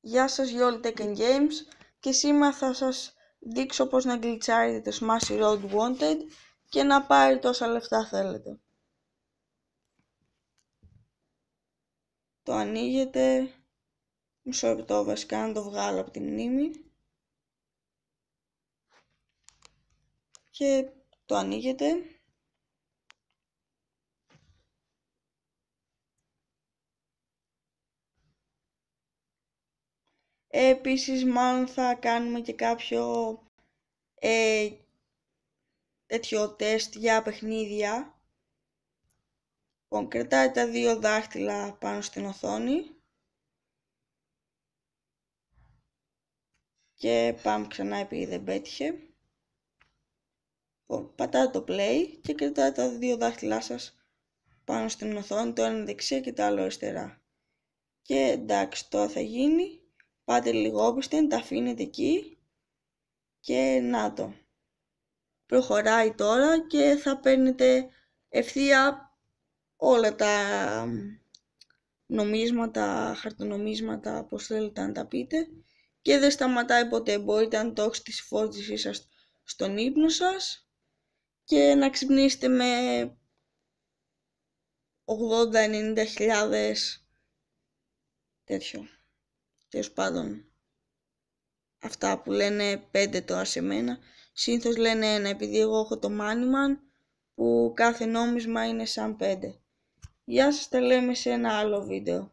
Γεια σας για όλοι Tekken Games και σήμερα θα σας δείξω πως να γλιτσάρετε το Smash Road Wanted και να πάρει τόσα λεφτά θέλετε. Το ανοίγετε, μισό λεπτό βασικά να το βγάλω από τη μνήμη και το ανοίγετε Επίσης μάλλον θα κάνουμε και κάποιο ε, τέτοιο τεστ για παιχνίδια. Λοιπόν, τα δύο δάχτυλα πάνω στην οθόνη. Και πάμε ξανά επειδή δεν πέτυχε. Λοιπόν, πατάτε το play και κρατάτε τα δύο δάχτυλά σας πάνω στην οθόνη, το ένα δεξιά και το άλλο αριστερά. Και εντάξει, τώρα θα γίνει. Πάτε λιγότερο, τα αφήνετε εκεί και να το. Προχωράει τώρα και θα παίρνετε ευθεία όλα τα νομίσματα, χαρτονομίσματα, όπως θέλετε να τα πείτε και δεν σταματάει ποτέ. Μπορείτε να το έχετε τη φόρτισή σας στον ύπνο σας και να ξυπνήσετε με 80-90 χιλιάδες τέτοιο. Τέλος πάντων αυτά που λένε πέντε τώρα σε μένα συνήθως λένε ένα, επειδή εγώ έχω το Moneyman που κάθε νόμισμα είναι σαν πέντε. Γεια σας τα λέμε σε ένα άλλο βίντεο